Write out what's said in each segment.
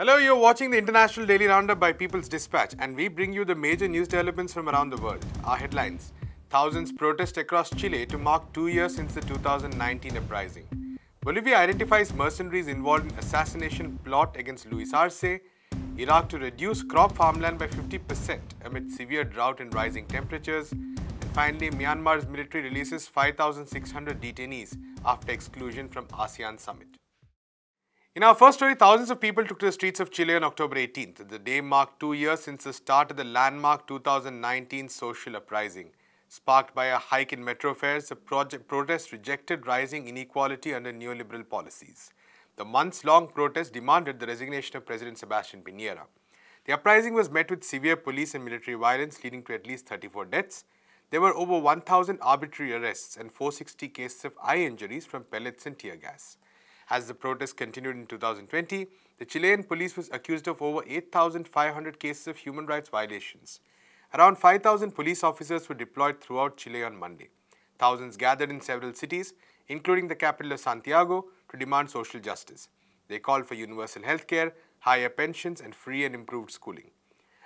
Hello, you're watching the International Daily Roundup by People's Dispatch, and we bring you the major news developments from around the world. Our headlines Thousands protest across Chile to mark two years since the 2019 uprising. Bolivia identifies mercenaries involved in assassination plot against Luis Arce. Iraq to reduce crop farmland by 50% amid severe drought and rising temperatures. And finally, Myanmar's military releases 5,600 detainees after exclusion from ASEAN summit. In our first story, thousands of people took to the streets of Chile on October 18th. The day marked two years since the start of the landmark 2019 social uprising. Sparked by a hike in metro fares, the protest rejected rising inequality under neoliberal policies. The months-long protest demanded the resignation of President Sebastian Piñera. The uprising was met with severe police and military violence, leading to at least 34 deaths. There were over 1,000 arbitrary arrests and 460 cases of eye injuries from pellets and tear gas. As the protests continued in 2020, the Chilean police was accused of over 8,500 cases of human rights violations. Around 5,000 police officers were deployed throughout Chile on Monday. Thousands gathered in several cities, including the capital of Santiago, to demand social justice. They called for universal health care, higher pensions, and free and improved schooling.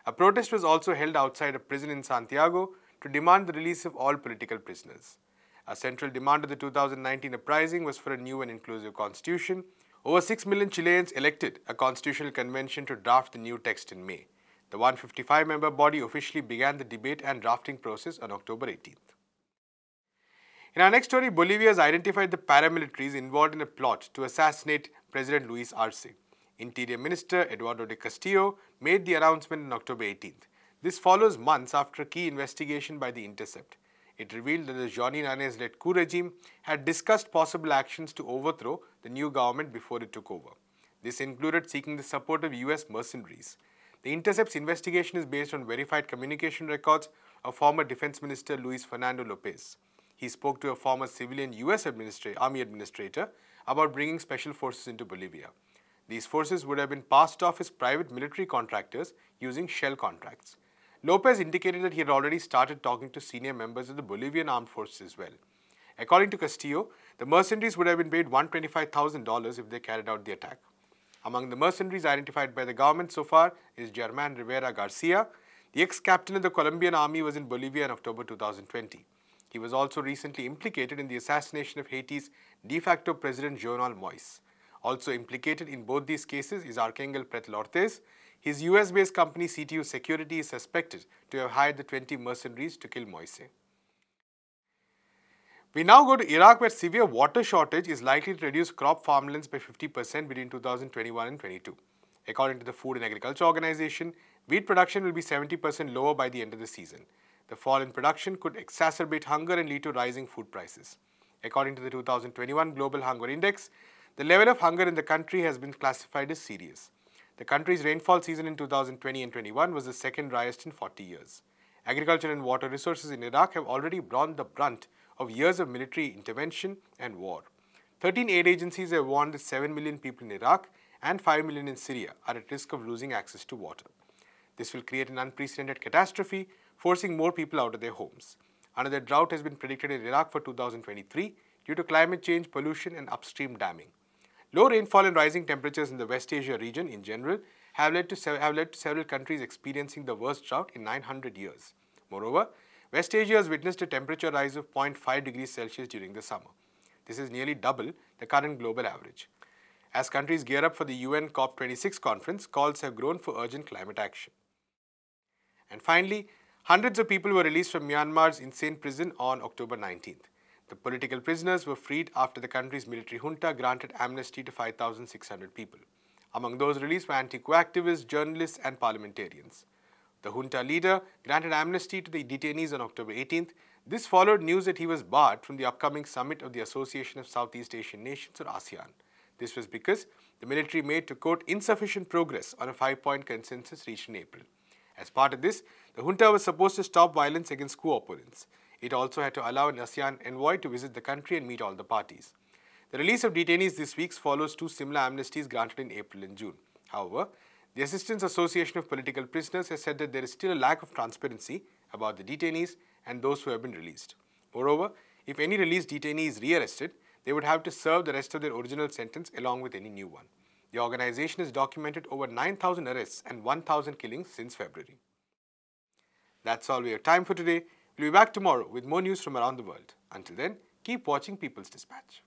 A protest was also held outside a prison in Santiago to demand the release of all political prisoners. A central demand of the 2019 uprising was for a new and inclusive constitution. Over 6 million Chileans elected a constitutional convention to draft the new text in May. The 155-member body officially began the debate and drafting process on October 18th. In our next story, Bolivia has identified the paramilitaries involved in a plot to assassinate President Luis Arce. Interior Minister Eduardo de Castillo made the announcement on October 18th. This follows months after a key investigation by The Intercept. It revealed that the Johnny Nanez-led coup regime had discussed possible actions to overthrow the new government before it took over. This included seeking the support of US mercenaries. The Intercept's investigation is based on verified communication records of former Defense Minister Luis Fernando Lopez. He spoke to a former civilian US administra Army administrator about bringing special forces into Bolivia. These forces would have been passed off as private military contractors using shell contracts. Lopez indicated that he had already started talking to senior members of the Bolivian armed forces as well. According to Castillo, the mercenaries would have been paid $125,000 if they carried out the attack. Among the mercenaries identified by the government so far is German Rivera Garcia. The ex-captain of the Colombian army was in Bolivia in October 2020. He was also recently implicated in the assassination of Haiti's de facto president Jovenel Moise. Also implicated in both these cases is Archangel Pretel Ortiz, his US-based company CTU Security is suspected to have hired the 20 mercenaries to kill Moise. We now go to Iraq where severe water shortage is likely to reduce crop farmlands by 50% between 2021 and 22. According to the Food and Agriculture Organization, wheat production will be 70% lower by the end of the season. The fall in production could exacerbate hunger and lead to rising food prices. According to the 2021 Global Hunger Index, the level of hunger in the country has been classified as serious. The country's rainfall season in 2020 and 21 was the second driest in 40 years. Agriculture and water resources in Iraq have already borne the brunt of years of military intervention and war. 13 aid agencies have warned that 7 million people in Iraq and 5 million in Syria are at risk of losing access to water. This will create an unprecedented catastrophe, forcing more people out of their homes. Another drought has been predicted in Iraq for 2023 due to climate change, pollution and upstream damming. Low rainfall and rising temperatures in the West Asia region in general have led to, have led to several countries experiencing the worst drought in 900 years. Moreover, West Asia has witnessed a temperature rise of 0.5 degrees Celsius during the summer. This is nearly double the current global average. As countries gear up for the UN COP26 conference, calls have grown for urgent climate action. And finally, hundreds of people were released from Myanmar's insane prison on October 19th. The political prisoners were freed after the country's military junta granted amnesty to 5,600 people. Among those released were anti activists, journalists and parliamentarians. The junta leader granted amnesty to the detainees on October 18th. This followed news that he was barred from the upcoming summit of the Association of Southeast Asian Nations or ASEAN. This was because the military made to quote insufficient progress on a five-point consensus reached in April. As part of this, the junta was supposed to stop violence against coup opponents. It also had to allow an ASEAN envoy to visit the country and meet all the parties. The release of detainees this week follows two similar amnesties granted in April and June. However, the Assistance Association of Political Prisoners has said that there is still a lack of transparency about the detainees and those who have been released. Moreover, if any released detainee is rearrested, they would have to serve the rest of their original sentence along with any new one. The organization has documented over 9,000 arrests and 1,000 killings since February. That's all we have time for today. We'll be back tomorrow with more news from around the world. Until then, keep watching People's Dispatch.